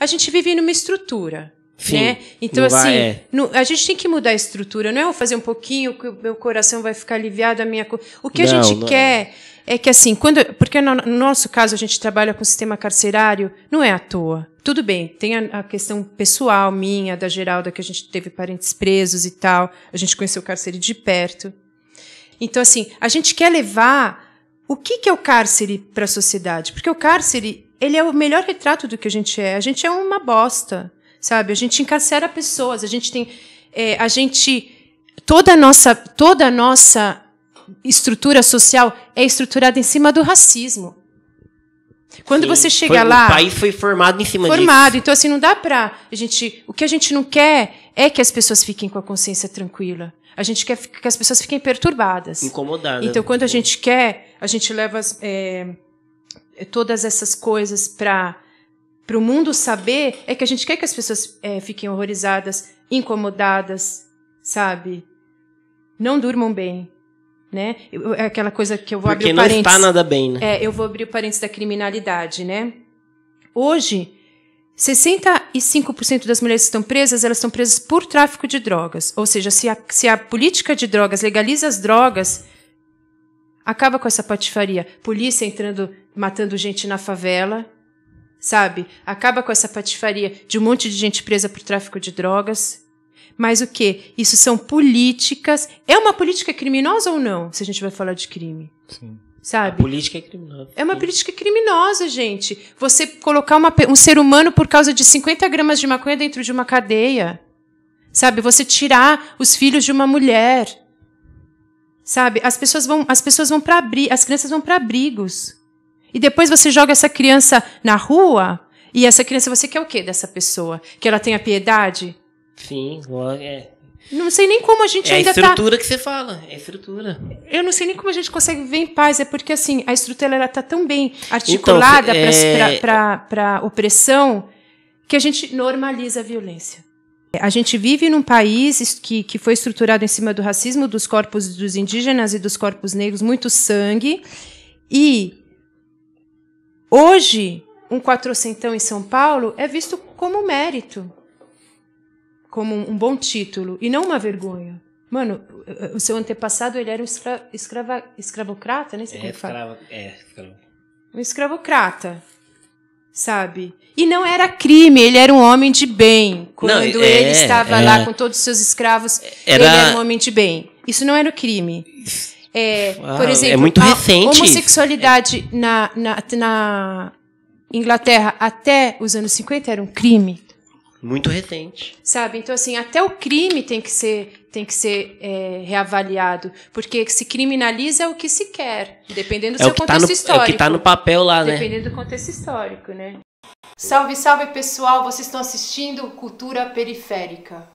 a gente vive numa estrutura. Sim, né? Então, assim, é. no, a gente tem que mudar a estrutura. Não é eu fazer um pouquinho que o meu coração vai ficar aliviado, a minha. O que não, a gente não. É. quer é que, assim, quando. Porque no, no nosso caso a gente trabalha com o sistema carcerário, não é à toa. Tudo bem, tem a, a, questão pessoal minha, da Geralda, que a gente teve parentes presos e tal. A gente conheceu o cárcere de perto. Então, assim, a gente quer levar o que, que é o cárcere para a sociedade. Porque o cárcere ele é o melhor retrato do que a gente é. A gente é uma bosta, sabe? A gente encarcera pessoas, a gente tem. É, a gente. Toda a nossa, toda a nossa estrutura social é estruturada em cima do racismo. Quando Sim, você chega foi, lá. O país foi formado em cima Formado. Disso. Então, assim, não dá pra. A gente, o que a gente não quer é que as pessoas fiquem com a consciência tranquila. A gente quer que as pessoas fiquem perturbadas. Incomodadas. Então, quando a gente quer, a gente leva. É, todas essas coisas para para o mundo saber é que a gente quer que as pessoas é, fiquem horrorizadas, incomodadas, sabe? Não durmam bem, né? É aquela coisa que eu vou Porque abrir o parênteses. Porque não está nada bem, né? É, eu vou abrir o parênteses da criminalidade, né? Hoje, 65% das mulheres que estão presas, elas estão presas por tráfico de drogas. Ou seja, se a, se a política de drogas legaliza as drogas, Acaba com essa patifaria. Polícia entrando, matando gente na favela, sabe? Acaba com essa patifaria de um monte de gente presa por tráfico de drogas. Mas o que? Isso são políticas. É uma política criminosa ou não? Se a gente vai falar de crime. Sim. Sabe? A política é criminosa. É uma política criminosa, gente. Você colocar uma, um ser humano por causa de 50 gramas de maconha dentro de uma cadeia. Sabe? Você tirar os filhos de uma mulher. Sabe? As pessoas vão, as pessoas vão para as crianças vão para abrigos. E depois você joga essa criança na rua, e essa criança você quer o quê dessa pessoa? Que ela tenha piedade? Sim, é. Não sei nem como a gente é ainda está. É a estrutura tá... que você fala, é a estrutura. Eu não sei nem como a gente consegue ver em paz, é porque assim, a estrutura ela está tão bem então, articulada então, é... para opressão que a gente normaliza a violência. A gente vive num país que, que foi estruturado em cima do racismo dos corpos dos indígenas e dos corpos negros, muito sangue. E hoje, um quatrocentão em São Paulo é visto como mérito, como um bom título, e não uma vergonha. Mano, o seu antepassado ele era um escra escrava escravocrata, né? É, escravo, é, escravo. Um escravocrata sabe? E não era crime, ele era um homem de bem. Quando não, é, ele estava é, lá com todos os seus escravos, era... ele era um homem de bem. Isso não era crime. É, por é exemplo, é muito recente. a homossexualidade na, na, na Inglaterra até os anos 50 era um crime muito retente Sabe? Então, assim, até o crime tem que ser, tem que ser é, reavaliado. Porque se criminaliza é o que se quer, dependendo do é seu tá contexto é tá no, histórico. É o que está no papel lá, dependendo né? Dependendo do contexto histórico, né? Salve, salve pessoal! Vocês estão assistindo Cultura Periférica.